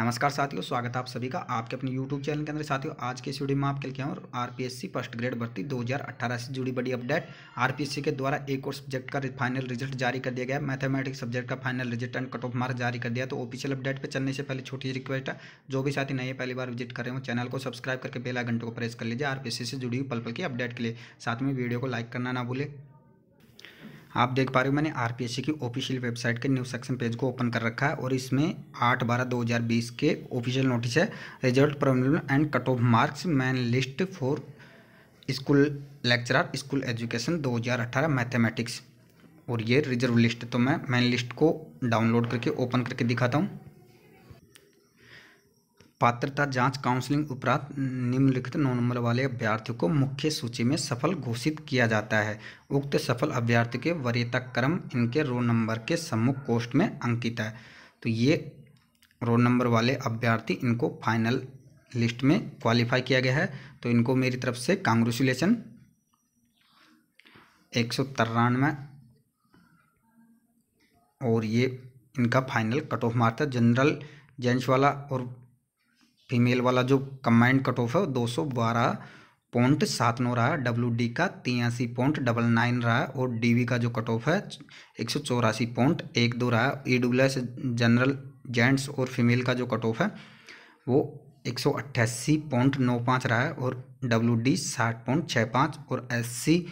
नमस्कार साथियों स्वागत है आप सभी का आपके अपने YouTube चैनल के अंदर साथियों आज के इस वीडियो में आप कल क्या और सी फर्स्ट ग्रेड भर्ती 2018 से जुड़ी बड़ी अपडेट आरपीएससी के द्वारा एक और सब्जेक्ट का फाइनल रिजल्ट जारी कर दिया गया मैथमेटिक्स सब्जेक्ट का final result and cut off mark जारी कर दिया तो ऑफिशियल अपडेट पर चलने से पहले छोटी सी रिक्वेस्ट है जो भी साथी नए पहली बार विजिट कर रहे हो चैनल को सब्सक्राइब करके बेला घंटों को प्रेस कर लीजिए सी से जुड़ी हुई पल पल की अपडेट के लिए साथ में वीडियो को लाइक करना ना भूलें आप देख पा रहे हो मैंने आर की ऑफिशियल वेबसाइट के न्यूज सेक्शन पेज को ओपन कर रखा है और इसमें आठ बारह दो हज़ार बीस के ऑफिशियल नोटिस है result problem and cut off marks main list for school lecturer school education 2018 mathematics और ये रिजर्व लिस्ट तो मैं मैन लिस्ट को डाउनलोड करके ओपन करके दिखाता हूँ पात्रता जांच काउंसलिंग उपरांत निम्नलिखित नौ नंबर वाले अभ्यर्थियों को मुख्य सूची में सफल घोषित किया जाता है उक्त सफल अभ्यर्थी के वरीयता क्रम इनके रोल नंबर के सम्मुख कोष्ट में अंकित है तो ये रोल नंबर वाले अभ्यर्थी इनको फाइनल लिस्ट में क्वालिफाई किया गया है तो इनको मेरी तरफ से कांग्रेचुलेसन एक सौ तिरानवे और ये इनका फाइनल कट ऑफ मार्क था जनरल जेंट्स वाला और फीमेल वाला जो कम्बाइंड कट ऑफ है वो दो सौ बारह पॉइंट सात नौ रहा है डब्ल्यू डी का तियासी पॉइंट डबल नाइन रहा है और डी वी का जो कट ऑफ है एक सौ चौरासी पॉइंट एक दो रहा है E W S general gents और फीमेल का जो कट ऑफ है वो एक सौ अट्ठासी पॉइंट नौ पाँच रहा है और डब्ल्यू डी साठ पॉइंट छः पाँच और एस सी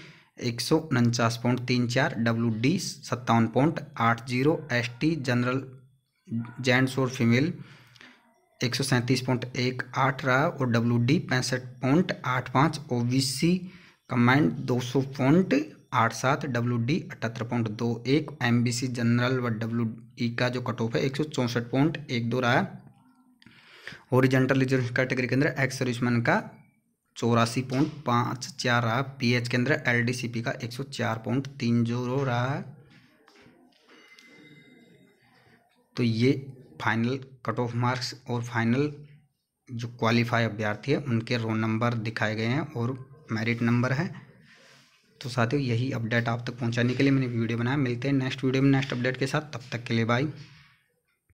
एक सौ उनचास पॉइंट तीन चार डब्ल्यू डी सत्तावन पॉइंट आठ zero S T general gents और फीमेल एक सौ सैंतीस पॉइंट एक आठ रहा और डब्ल्यू डी पैंसठ पॉइंट आठ पाँच ओ बी सी कमांड दो सौ पॉइंट आठ सात डब्ल्यू डी अठहत्तर पॉइंट दो एक एम बी सी जनरल व डब्ल्यू ई e का जो कट ऑफ है एक सौ चौंसठ पॉइंट एक दो रहा ओरिजेंटल रिजर्व कैटेगरी के अंदर एक्स सर्विसमैन का चौरासी पॉइंट पाँच चार रहा पी एच के अंदर एल डी सी पी का एक सौ चार पॉइंट तीन जो रहा है तो ये फाइनल कट ऑफ मार्क्स और फाइनल जो क्वालिफाई अभ्यर्थी है उनके रोल नंबर दिखाए गए हैं और मेरिट नंबर है तो साथियों यही अपडेट आप तक पहुंचाने के लिए मैंने वीडियो बनाया मिलते हैं नेक्स्ट वीडियो में नेक्स्ट अपडेट के साथ तब तक के लिए बाय